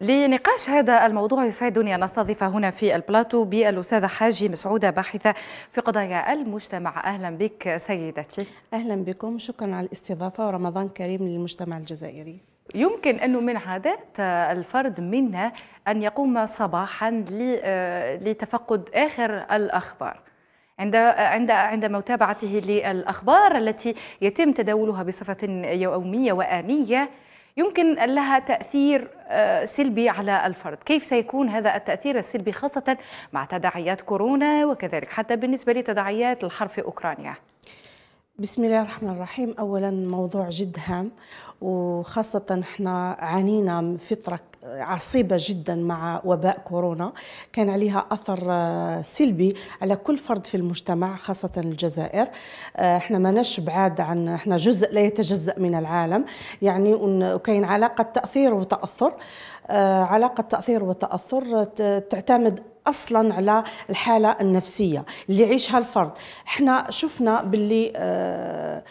لنقاش هذا الموضوع يسعدني أن أستضيف هنا في البلاتو بالأستاذة حاجي مسعودة باحثة في قضايا المجتمع أهلا بك سيدتي أهلا بكم شكرا على الاستضافة ورمضان كريم للمجتمع الجزائري يمكن أنه من عادات الفرد منا أن يقوم صباحا آه، لتفقد آخر الأخبار عند عند عند متابعته للأخبار التي يتم تداولها بصفة يومية وآنية يمكن لها تأثير آه، سلبي على الفرد كيف سيكون هذا التأثير السلبي خاصة مع تداعيات كورونا وكذلك حتى بالنسبة لتداعيات الحرب في أوكرانيا بسم الله الرحمن الرحيم اولا موضوع جد هام وخاصه احنا عانينا فتره عصيبه جدا مع وباء كورونا كان عليها اثر آه، سلبي على كل فرد في المجتمع خاصه الجزائر آه، احنا ماناش بعاد عن احنا جزء لا يتجزا من العالم يعني وكاين علاقه تاثير وتاثر آه، علاقه تاثير وتاثر تعتمد اصلا على الحاله النفسيه اللي يعيشها الفرد احنا شفنا باللي آه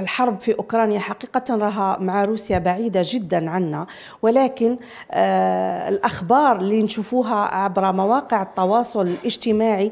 الحرب في اوكرانيا حقيقه راها مع روسيا بعيده جدا عنا ولكن آه الاخبار اللي نشوفوها عبر مواقع التواصل الاجتماعي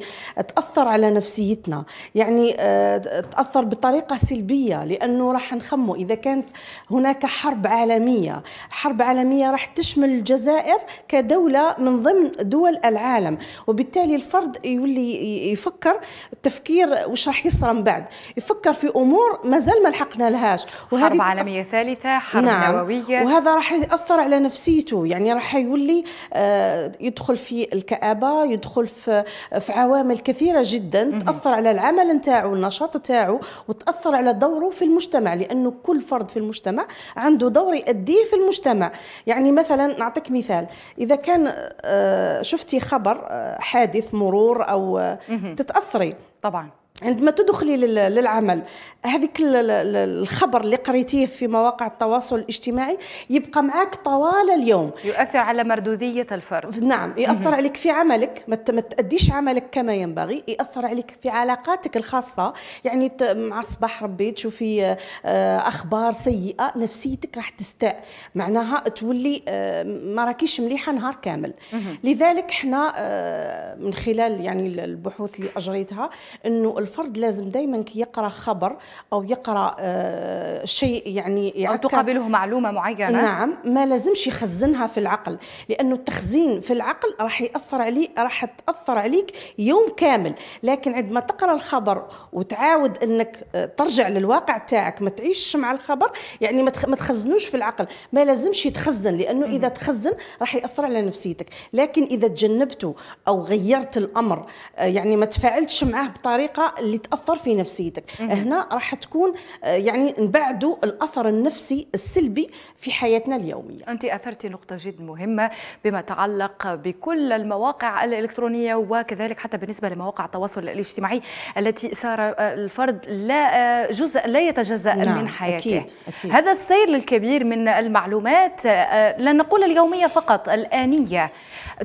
تاثر على نفسيتنا يعني آه تاثر بطريقه سلبيه لانه راح نخمو اذا كانت هناك حرب عالميه حرب عالميه راح تشمل الجزائر كدوله من ضمن دول العالم وبالتالي الفرد يولي يفكر التفكير وش راح يصير من بعد يفكر في امور مازال ما لحقنا لهاش وهذه حرب عالميه ثالثه حرب نعم نوويه وهذا راح ياثر على نفسيته يعني راح يولي آه، يدخل في الكابه يدخل في في عوامل كثيره جدا تاثر على العمل نتاعو النشاط نتاعو وتاثر على دوره في المجتمع لانه كل فرد في المجتمع عنده دور يؤديه في المجتمع يعني مثلا نعطيك مثال اذا كان آه، شفت شفتي خبر آه، حادث مرور او آه، تتاثري طبعا عندما تدخلي للعمل هذيك الخبر اللي قريتيه في مواقع التواصل الاجتماعي يبقى معك طوال اليوم يؤثر على مردودية الفرد نعم يؤثر عليك في عملك ما تأديش عملك كما ينبغي يؤثر عليك في علاقاتك الخاصة يعني مع الصباح ربي تشوفي آه، أخبار سيئة نفسيتك راح تستاء معناها تولي آه، ما راكيش مليحة نهار كامل لذلك احنا آه، من خلال يعني البحوث اللي أجريتها أنه الفرد لازم دائما كي يقرا خبر او يقرا آه، شيء يعني او تقابله معلومه معينه نعم ما لازمش يخزنها في العقل لانه التخزين في العقل راح ياثر عليه راح تاثر عليك يوم كامل لكن عندما تقرا الخبر وتعاود انك آه، ترجع للواقع تاعك ما تعيشش مع الخبر يعني ما تخزنوش في العقل ما لازمش يتخزن لانه اذا تخزن راح ياثر على نفسيتك لكن اذا تجنبته او غيرت الامر آه، يعني ما تفاعلتش معاه بطريقه اللي تاثر في نفسيتك هنا راح تكون آه، يعني نبعدوا الاثر النفسي السلبي في حياتنا اليوميه انت اثرتي نقطه جد مهمه بما يتعلق بكل المواقع الالكترونيه وكذلك حتى بالنسبه لمواقع التواصل الاجتماعي التي صار آه، الفرد لا آه، جزء لا يتجزا نعم من حياته أكيد أكيد. هذا السير الكبير من المعلومات لا نقول اليوميه فقط الانيه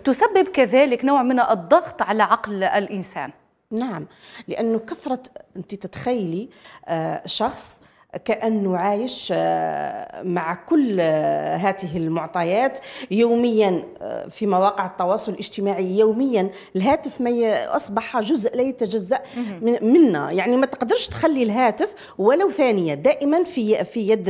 تسبب كذلك نوع من الضغط على عقل الانسان نعم لانه كثره انت تتخيلي آه، شخص كأنه عايش آه، مع كل آه، هذه المعطيات يوميا آه، في مواقع التواصل الاجتماعي يوميا الهاتف ما أصبح جزء لا يتجزأ منا يعني ما تقدرش تخلي الهاتف ولو ثانية دائما في في يد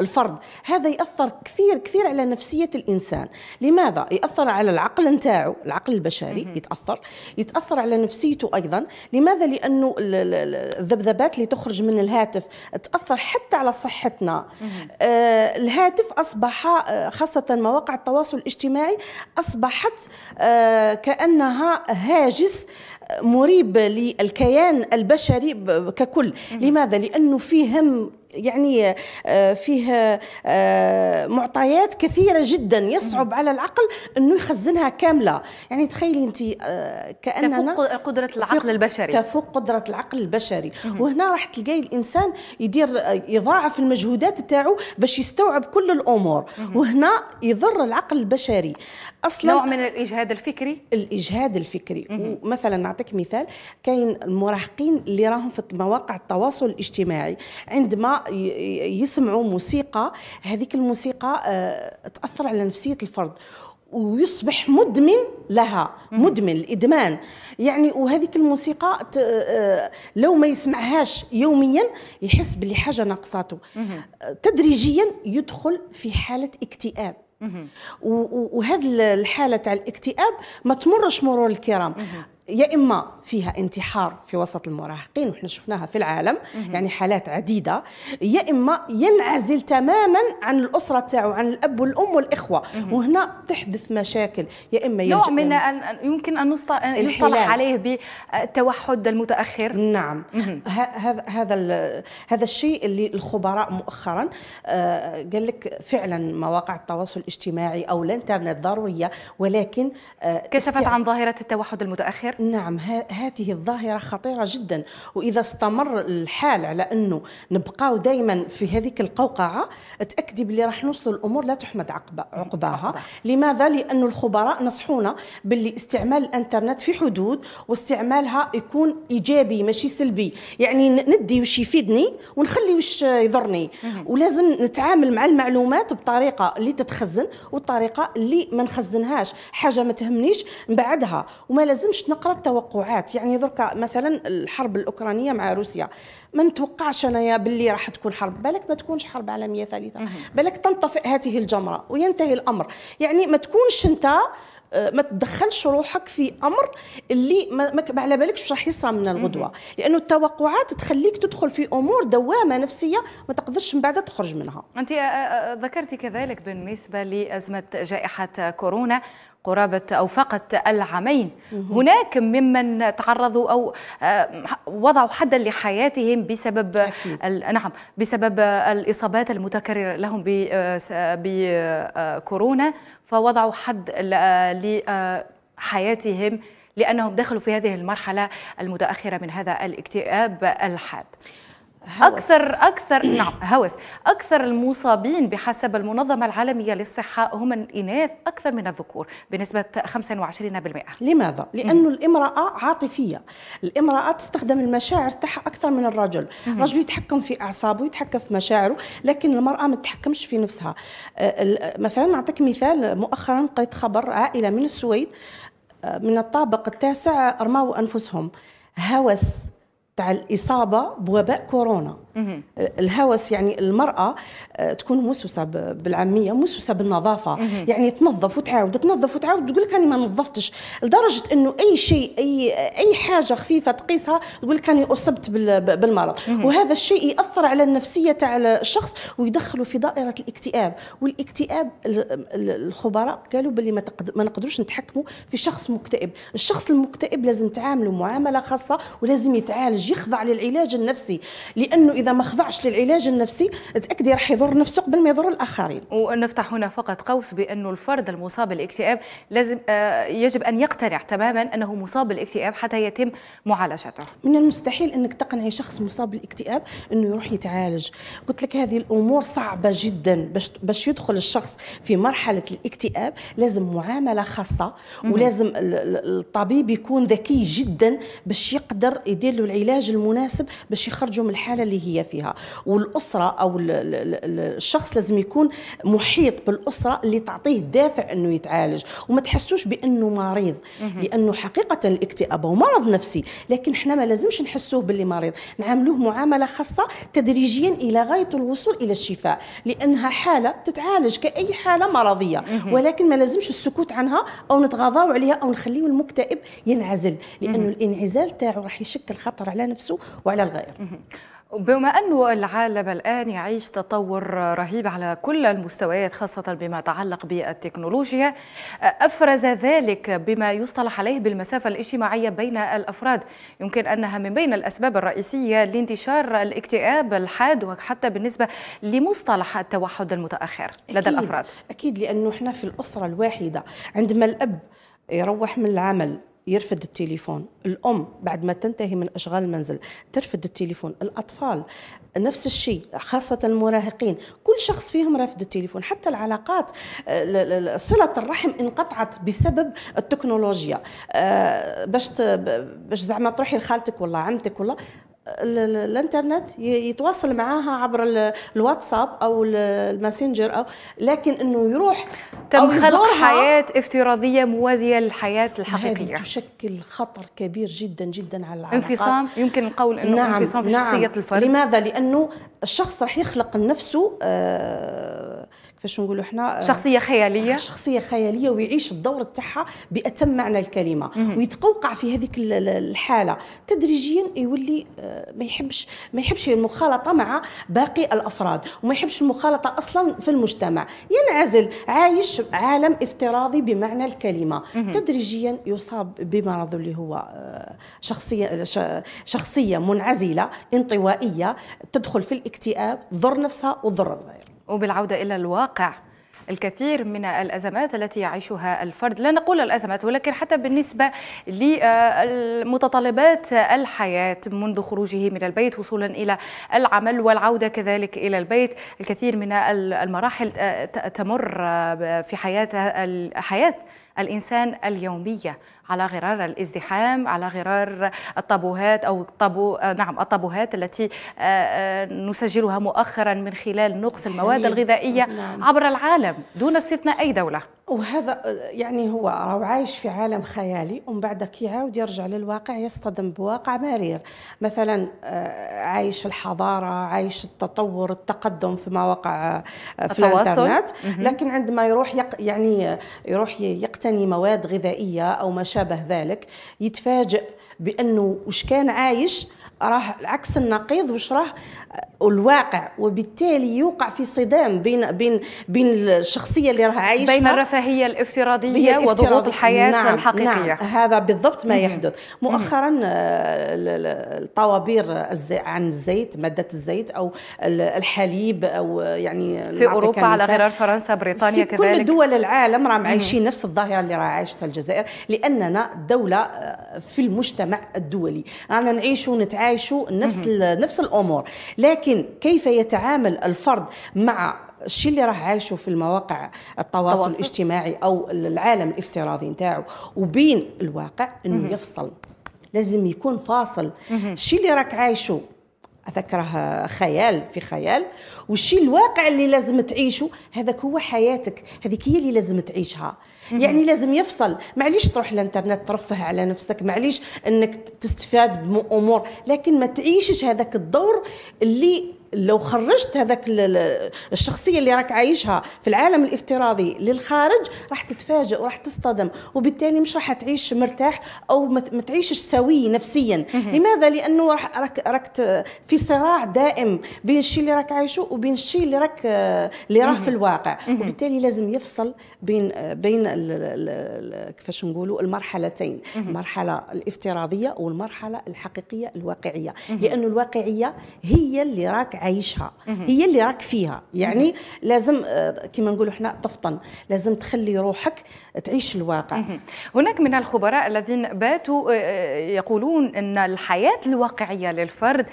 الفرد هذا يأثر كثير كثير على نفسية الإنسان لماذا يأثر على العقل نتاعو العقل البشري يتأثر يتأثر على نفسيته أيضا لماذا لأنه الذبذبات اللي تخرج من الهاتف تأثر تأثر حتى على صحتنا آه، الهاتف أصبح آه، خاصة مواقع التواصل الاجتماعي أصبحت آه، كأنها هاجس مريب للكيان البشري ككل لماذا؟ لأنه فيه هم يعني آه، فيه آه، معطيات كثيره جدا يصعب على العقل انه يخزنها كامله يعني تخيلي انت آه، كاننا تفوق قدره العقل البشري تفوق قدره العقل البشري وهنا راح تلقاي الانسان يدير يضاعف المجهودات تاعو باش يستوعب كل الامور وهنا يضر العقل البشري اصلا نوع من الاجهاد الفكري الاجهاد الفكري ومثلا نعطيك مثال كاين المراهقين اللي راهم في مواقع التواصل الاجتماعي عندما يسمعوا موسيقى هذيك الموسيقى آه، تاثر على نفسيه الفرد ويصبح مدمن لها مدمن الادمان يعني وهذيك الموسيقى آه، لو ما يسمعهاش يوميا يحس بلي حاجه ناقصاته تدريجيا يدخل في حاله اكتئاب وهذه الحاله تاع الاكتئاب ما تمرش مرور الكرام يا اما فيها انتحار في وسط المراهقين وحنا شفناها في العالم مم. يعني حالات عديده يا اما ينعزل تماما عن الاسره تاعو عن الاب والام والاخوه مم. وهنا تحدث مشاكل يا اما يلجأ نوع من أن يمكن ان يصطلح عليه بالتوحد المتاخر نعم هذا هذا هذا الشيء اللي الخبراء مؤخرا آه، قال لك فعلا مواقع التواصل الاجتماعي او الانترنت ضروريه ولكن آه، كشفت عن ظاهره التوحد المتاخر الظاهر نعم هذه الظاهرة خطيرة جدا وإذا استمر الحال على أنه نبقاو دائما في هذيك القوقعة تأكدي باللي راح نوصل الأمور لا تحمد عقبة عقباها لماذا؟ لأن الخبراء نصحونا باللي استعمال الانترنت في حدود واستعمالها يكون إيجابي ماشي سلبي يعني ندي وش يفيدني ونخلي وش يضرني ولازم نتعامل مع المعلومات بطريقة اللي تتخزن والطريقة اللي ما نخزنهاش حاجة ما تهمنيش نبعدها وما لازمش نقل نقرا التوقعات يعني دركا مثلا الحرب الاوكرانيه مع روسيا ما نتوقعش انايا باللي راح تكون حرب بالك ما تكونش حرب عالميه ثالثه بالك تنطفئ هذه الجمره وينتهي الامر يعني ما تكونش انت آه، ما تدخلش روحك في امر اللي ما, ما على بالكش راح يصرى من الغدوه لانه التوقعات تخليك تدخل في امور دوامه نفسيه ما تقدرش من بعد تخرج منها انت آه، آه، ذكرتي كذلك بالنسبه لازمه جائحه كورونا قرابة أو فقط العامين هناك ممن تعرضوا أو آه، وضعوا حدا لحياتهم بسبب نعم بسبب الإصابات المتكررة لهم بكورونا آه، آه، فوضعوا حد لحياتهم لأنهم دخلوا في هذه المرحلة المتأخرة من هذا الاكتئاب الحاد هوس. أكثر أكثر نعم هوس أكثر المصابين بحسب المنظمة العالمية للصحة هم الإناث أكثر من الذكور بنسبة 25% لماذا؟ لأنه الامرأة عاطفية الامرأة تستخدم المشاعر تاعها أكثر من الرجل الرجل يتحكم في أعصابه يتحكم في مشاعره لكن المرأة ما تتحكمش في نفسها مثلا نعطيك مثال مؤخرا قريت خبر عائلة من السويد من الطابق التاسع أرموا أنفسهم هوس تاع الإصابة بوباء كورونا الهوس يعني المرأة آه، تكون موسوسة بالعامية موسوسة بالنظافة يعني تنظف وتعاود تنظف وتعاود تقول لك أنا ما نظفتش لدرجة أنه أي شيء أي أي حاجة خفيفة تقيسها تقول لك أنا أصبت بالمرض وهذا الشيء يأثر على النفسية تاع الشخص ويدخله في دائرة الاكتئاب والاكتئاب الخبراء قالوا باللي ما, ما نقدروش نتحكموا في شخص مكتئب الشخص المكتئب لازم تعامله معاملة خاصة ولازم يتعالج يخضع للعلاج النفسي لأنه اذا ما خضعش للعلاج النفسي تاكدي راح يضر نفسه قبل ما يضر الاخرين ونفتح هنا فقط قوس بانه الفرد المصاب بالاكتئاب لازم آه، يجب ان يقتنع تماما انه مصاب بالاكتئاب حتى يتم معالجته من المستحيل انك تقنعي شخص مصاب بالاكتئاب انه يروح يتعالج قلت لك هذه الامور صعبه جدا باش باش يدخل الشخص في مرحله الاكتئاب لازم معامله خاصه ولازم الطبيب يكون ذكي جدا باش يقدر يدير له العلاج المناسب باش يخرجه من الحاله اللي هي هي فيها والاسره او الشخص لازم يكون محيط بالاسره اللي تعطيه دافع انه يتعالج وما تحسوش بانه مريض لانه حقيقه الاكتئاب هو مرض نفسي لكن احنا ما لازمش نحسوه باللي مريض نعاملوه معامله خاصه تدريجيا الى غايه الوصول الى الشفاء لانها حاله تتعالج كاي حاله مرضيه ولكن ما لازمش السكوت عنها او نتغاضاو عليها او نخليه المكتئب ينعزل لانه الانعزال تاعه راح يشكل خطر على نفسه وعلى الغير بما أنه العالم الآن يعيش تطور رهيب على كل المستويات خاصة بما يتعلق بالتكنولوجيا أفرز ذلك بما يصطلح عليه بالمسافة الاجتماعية بين الأفراد يمكن أنها من بين الأسباب الرئيسية لانتشار الاكتئاب الحاد وحتى بالنسبة لمصطلح التوحد المتأخر لدى أكيد الأفراد أكيد لأنه إحنا في الأسرة الواحدة عندما الأب يروح من العمل يرفد التليفون الأم بعد ما تنتهي من أشغال المنزل ترفد التليفون الأطفال نفس الشيء خاصة المراهقين كل شخص فيهم رافد التليفون حتى العلاقات صلة الرحم انقطعت بسبب التكنولوجيا آه، باش باش زعما تروحي لخالتك ولا عمتك ولا الانترنت يتواصل معاها عبر الواتساب او الماسنجر او لكن انه يروح تم خلق حياه افتراضيه موازيه للحياه الحقيقيه هذه تشكل خطر كبير جدا جدا على العلاقات انفصام يمكن القول انه نعم انفصام في نعم شخصيه الفرد لماذا لانه الشخص راح يخلق لنفسه آه كيفاش نقولوا حنا آه، شخصيه خياليه شخصيه خياليه ويعيش الدور تاعها باتم معنى الكلمه ويتقوقع في هذيك الحاله تدريجيا يولي آه، ما يحبش ما يحبش المخالطه مع باقي الافراد وما يحبش المخالطه اصلا في المجتمع ينعزل عايش عالم افتراضي بمعنى الكلمه تدريجيا يصاب بمرض اللي هو آه، شخصيه شخصيه منعزله انطوائيه تدخل في الاكتئاب تضر نفسها وتضر الغير وبالعودة إلى الواقع الكثير من الأزمات التي يعيشها الفرد لا نقول الأزمات ولكن حتى بالنسبة لمتطلبات الحياة منذ خروجه من البيت وصولا إلى العمل والعودة كذلك إلى البيت الكثير من المراحل تمر في حياة حياة الإنسان اليومية على غرار الازدحام على غرار الطابوهات او الطابو آه، نعم الطابوهات التي آه، آه، نسجلها مؤخرا من خلال نقص المواد الغذائيه نعم. عبر العالم دون استثناء اي دوله وهذا يعني هو راهو عايش في عالم خيالي ومن بعد كيعاود يرجع للواقع يصطدم بواقع مرير مثلا عايش الحضاره عايش التطور التقدم في مواقع في التواصل. الانترنت لكن عندما يروح يق يعني يروح يقتني مواد غذائيه او مش شابه ذلك يتفاجئ بانه وش كان عايش راه عكس النقيض واش راه آه، الواقع وبالتالي يوقع في صدام بين بين بين الشخصيه اللي راه عايشه بين الرفاهيه الافتراضيه وضغوط الحياه نعم الحقيقيه نعم هذا بالضبط ما يحدث مؤخرا آه، الطوابير عن الزيت ماده الزيت او الحليب او يعني في اوروبا على غرار فرنسا بريطانيا في كذلك كل دول العالم راهم عايشين نفس الظاهره اللي راه عايشتها الجزائر لاننا دوله آه، في المجتمع المجتمع الدولي رانا نعيش ونتعايش نفس نفس الامور لكن كيف يتعامل الفرد مع الشيء اللي راه عايشه في المواقع التواصل التواصل. الاجتماعي او العالم الافتراضي نتاعو وبين الواقع انه يفصل لازم يكون فاصل الشيء اللي راك عايشه اذكره خيال في خيال والشيء الواقع اللي لازم تعيشه هذاك هو حياتك هذيك هي اللي لازم تعيشها يعني لازم يفصل معليش تروح الانترنت ترفه على نفسك معليش انك تستفاد بامور لكن ما تعيشش هذاك الدور اللي لو خرجت هذاك الشخصيه اللي راك عايشها في العالم الافتراضي للخارج راح تتفاجئ وراح تصطدم وبالتالي مش راح تعيش مرتاح او ما تعيشش سوي نفسيا لماذا لانه راح راك راك في صراع دائم بين الشيء اللي راك عايشه وبين الشيء اللي راك اللي راه في الواقع وبالتالي لازم يفصل بين بين كيفاش نقولوا المرحلتين المرحله الافتراضيه والمرحله الحقيقيه الواقعيه لانه الواقعيه هي اللي راك عايشها هي اللي راك فيها يعني لازم آه، كما نقولوا احنا تفطن لازم تخلي روحك تعيش الواقع هناك من الخبراء الذين باتوا آه، آه، يقولون ان الحياه الواقعيه للفرد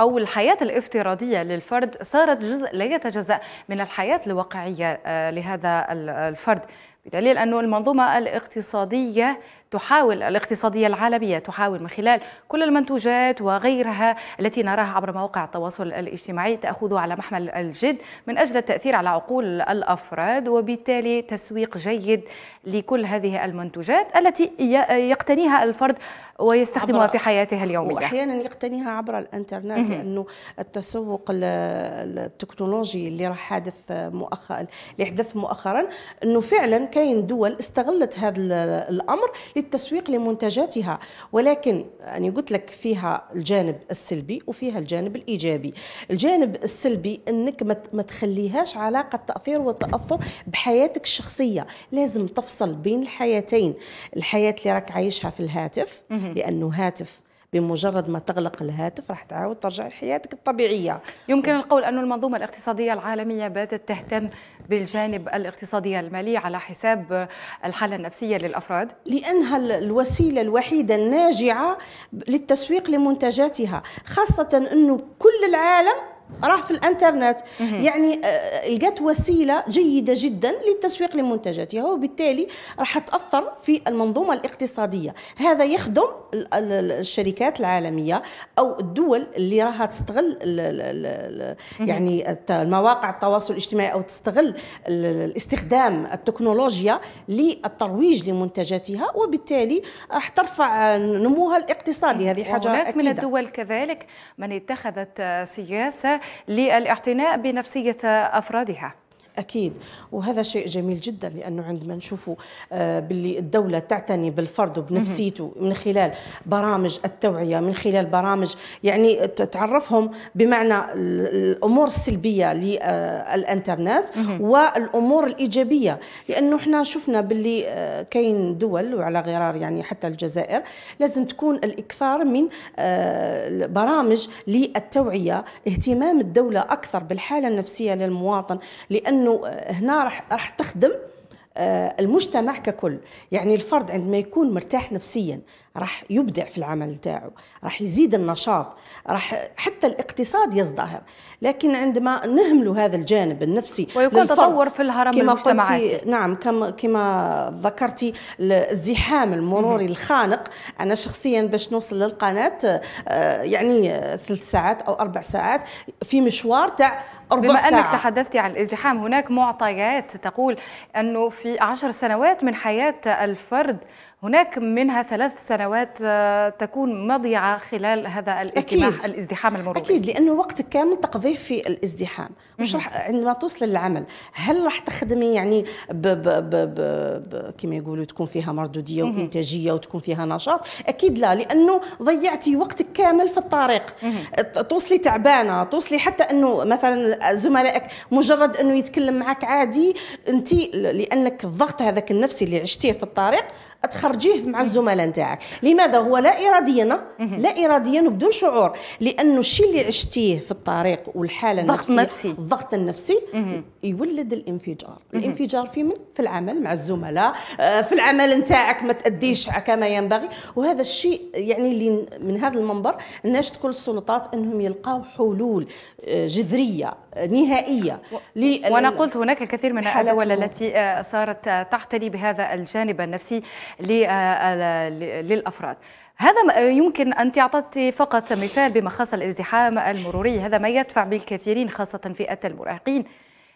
او الحياه الافتراضيه للفرد صارت جزء لا يتجزا من الحياه الواقعيه لهذا الفرد بدليل أن المنظومة الاقتصادية تحاول الاقتصادية العالمية تحاول من خلال كل المنتوجات وغيرها التي نراها عبر مواقع التواصل الاجتماعي تأخذه على محمل الجد من أجل التأثير على عقول الأفراد وبالتالي تسويق جيد لكل هذه المنتوجات التي يقتنيها الفرد ويستخدمها في حياته اليومية وأحيانا يقتنيها عبر الإنترنت لأنه التسوق التكنولوجي اللي راح حادث مؤخرا اللي حدث مؤخرا أنه فعلا كاين دول استغلت هذا الأمر للتسويق لمنتجاتها ولكن أنا يعني قلت لك فيها الجانب السلبي وفيها الجانب الإيجابي الجانب السلبي أنك ما تخليهاش علاقة تأثير وتأثر بحياتك الشخصية لازم تفصل بين الحياتين الحياة اللي راك عايشها في الهاتف لأنه هاتف بمجرد ما تغلق الهاتف راح تعاود ترجع لحياتك الطبيعيه يمكن القول أن المنظومه الاقتصاديه العالميه باتت تهتم بالجانب الاقتصادي المالي على حساب الحاله النفسيه للافراد لانها الوسيله الوحيده الناجعه للتسويق لمنتجاتها خاصه انه كل العالم راح في الانترنت يعني آه، لقات وسيله جيده جدا للتسويق لمنتجاتها وبالتالي راح تاثر في المنظومه الاقتصاديه هذا يخدم الشركات العالميه او الدول اللي راها تستغل يعني مواقع التواصل الاجتماعي او تستغل الاستخدام التكنولوجيا للترويج لمنتجاتها وبالتالي راح ترفع نموها الاقتصادي هذه حاجه هناك من الدول كذلك من اتخذت سياسه للاعتناء بنفسية أفرادها اكيد وهذا شيء جميل جدا لانه عندما نشوفوا آه، باللي الدوله تعتني بالفرد وبنفسيته من خلال برامج التوعيه من خلال برامج يعني تعرفهم بمعنى الامور السلبيه للانترنت آه، والامور الايجابيه لانه احنا شفنا باللي آه، كاين دول وعلى غرار يعني حتى الجزائر لازم تكون الاكثار من برامج للتوعيه اهتمام الدوله اكثر بالحاله النفسيه للمواطن لان لانه هنا راح راح تخدم آه، المجتمع ككل يعني الفرد عندما يكون مرتاح نفسيا راح يبدع في العمل تاعو راح يزيد النشاط راح حتى الاقتصاد يزدهر لكن عندما نهمل هذا الجانب النفسي ويكون تطور في الهرم كما المجتمعاتي نعم كما كما ذكرتي الزحام المروري الخانق انا شخصيا باش نوصل للقناه آه، يعني ثلاث ساعات او اربع ساعات في مشوار تاع ربع بما ساعة. انك تحدثتي عن الازدحام هناك معطيات تقول انه في عشر سنوات من حياه الفرد هناك منها ثلاث سنوات آه، تكون مضيعة خلال هذا الازدحام أكيد. الازدحام المروري أكيد لأنه وقتك كامل تقضيه في الازدحام مش راح عندما توصل للعمل هل راح تخدمي يعني ب ب ب ب ب كما يقولوا تكون فيها مردودية وإنتاجية وتكون فيها نشاط أكيد لا لأنه ضيعتي وقتك كامل في الطريق توصلي تعبانة توصلي حتى أنه مثلا زملائك مجرد أنه يتكلم معك عادي أنت لأنك الضغط هذاك النفسي اللي عشتيه في الطريق أتخرج ترجيه مع الزملاء نتاعك لماذا هو لا اراديا لا اراديا وبدون شعور لانه الشيء اللي عشتيه في الطريق والحاله النفسيه نفسي. الضغط النفسي يولد الانفجار الانفجار في من في العمل مع الزملاء آه، في العمل نتاعك ما تاديش كما ينبغي وهذا الشيء يعني اللي من هذا المنبر الناس كل السلطات انهم يلقاو حلول آه، جذريه آه، نهائيه وانا قلت هناك الكثير من الدول التي صارت تعتني بهذا الجانب النفسي للأفراد هذا يمكن أنت تعطي فقط مثال بما خص الازدحام المروري هذا ما يدفع بالكثيرين خاصة فئة المراهقين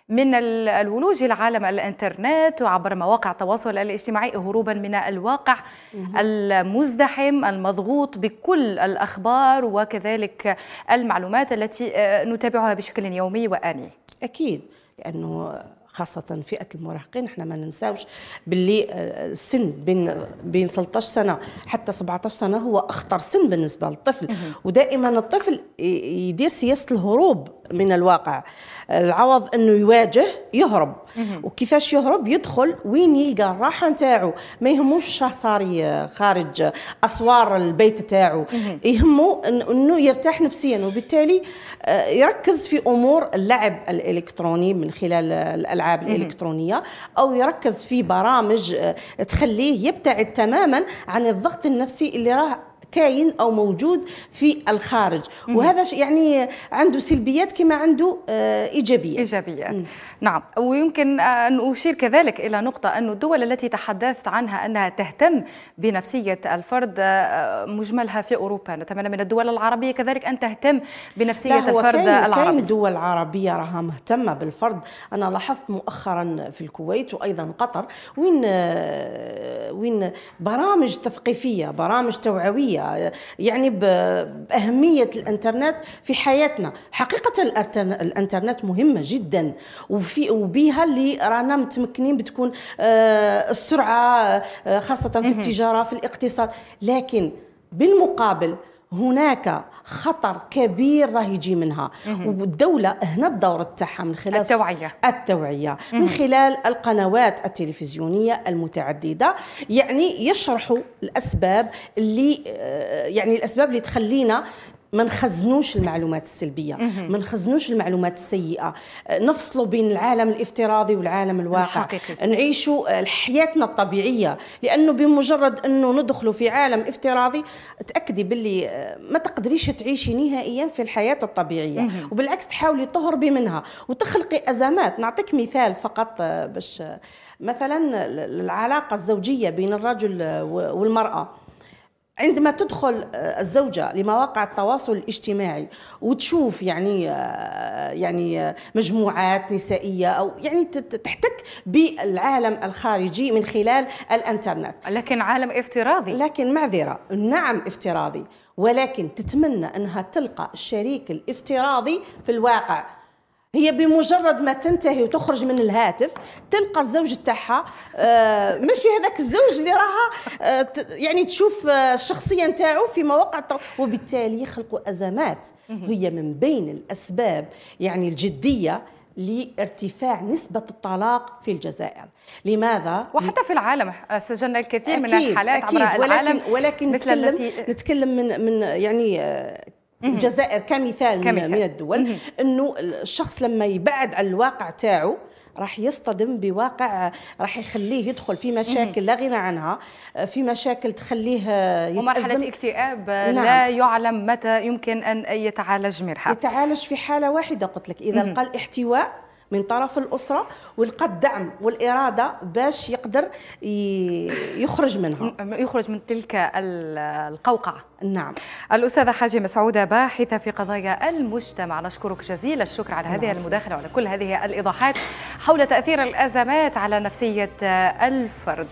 من الولوج لعالم الانترنت وعبر مواقع التواصل الاجتماعي هروبا من الواقع المزدحم المضغوط بكل الاخبار وكذلك المعلومات التي آه، نتابعها بشكل يومي واني اكيد لانه خاصة فئة المراهقين احنا ما ننساوش باللي آه، السن بين بين 13 سنة حتى 17 سنة هو أخطر سن بالنسبة للطفل ودائما الطفل يدير سياسة الهروب من الواقع العوض انه يواجه يهرب وكيفاش يهرب يدخل وين يلقى الراحه نتاعو ما يهموش شاه صاري آه، خارج اسوار البيت نتاعو يهمو انه يرتاح نفسيا وبالتالي آه، يركز في امور اللعب الالكتروني من خلال الالعاب الالكترونيه او يركز في برامج آه، تخليه يبتعد تماما عن الضغط النفسي اللي راه كاين او موجود في الخارج وهذا يعني عنده سلبيات كما عنده آه، ايجابيات ايجابيات نعم ويمكن أن أشير كذلك إلى نقطة أن الدول التي تحدثت عنها أنها تهتم بنفسية الفرد آه، مجملها في أوروبا نتمنى من الدول العربية كذلك أن تهتم بنفسية الفرد كاين العربي كاين دول عربية راها مهتمة بالفرد أنا لاحظت مؤخرا في الكويت وأيضا قطر وين آه، وين برامج تثقيفية برامج توعوية يعني بأهمية الإنترنت في حياتنا حقيقة الإنترنت مهمة جدا وفي وفي وبيها اللي رانا متمكنين بتكون آه، السرعه آه، خاصه في التجاره في الاقتصاد لكن بالمقابل هناك خطر كبير راه يجي منها والدوله هنا الدور تاعها من خلال التوعيه التوعيه من خلال القنوات التلفزيونيه المتعدده يعني يشرحوا الاسباب اللي آه، يعني الاسباب اللي تخلينا ما نخزنوش المعلومات السلبيه ما نخزنوش المعلومات السيئه نفصلوا بين العالم الافتراضي والعالم الواقع الحقيقي. نعيشوا حياتنا الطبيعيه لانه بمجرد انه ندخلوا في عالم افتراضي تاكدي باللي آه، ما تقدريش تعيشي نهائيا في الحياه الطبيعيه وبالعكس تحاولي تهربي منها وتخلقي ازمات نعطيك مثال فقط آه، باش آه، مثلا العلاقه الزوجيه بين الرجل والمراه عندما تدخل آه، الزوجة لمواقع التواصل الاجتماعي وتشوف يعني آه، يعني آه، مجموعات نسائية أو يعني تحتك بالعالم الخارجي من خلال الانترنت لكن عالم افتراضي لكن معذرة نعم افتراضي ولكن تتمنى انها تلقى الشريك الافتراضي في الواقع هي بمجرد ما تنتهي وتخرج من الهاتف تلقى الزوج تاعها آه، ماشي هذاك الزوج اللي راها آه، يعني تشوف آه، الشخصيه نتاعو في مواقع وبالتالي يخلقوا ازمات هي من بين الاسباب يعني الجديه لارتفاع نسبة الطلاق في الجزائر لماذا؟ وحتى في العالم سجلنا الكثير أكيد من الحالات أكيد عبر ولكن العالم ولكن نتكلم, التي... نتكلم من, من يعني الجزائر كمثال, كمثال. من الدول انه الشخص لما يبعد عن الواقع تاعه راح يصطدم بواقع راح يخليه يدخل في مشاكل لا غنى عنها في مشاكل تخليه يتأزم ومرحلة اكتئاب نعم. لا يعلم متى يمكن أن يتعالج منها يتعالج في حالة واحدة قلت لك إذا قال احتواء من طرف الاسره ولقى الدعم والاراده باش يقدر يخرج منها يخرج من تلك القوقعه نعم الأستاذة حاجة مسعودة باحثة في قضايا المجتمع نشكرك جزيل الشكر على هذه المداخلة وعلى كل هذه الإيضاحات حول تأثير الأزمات على نفسية الفرد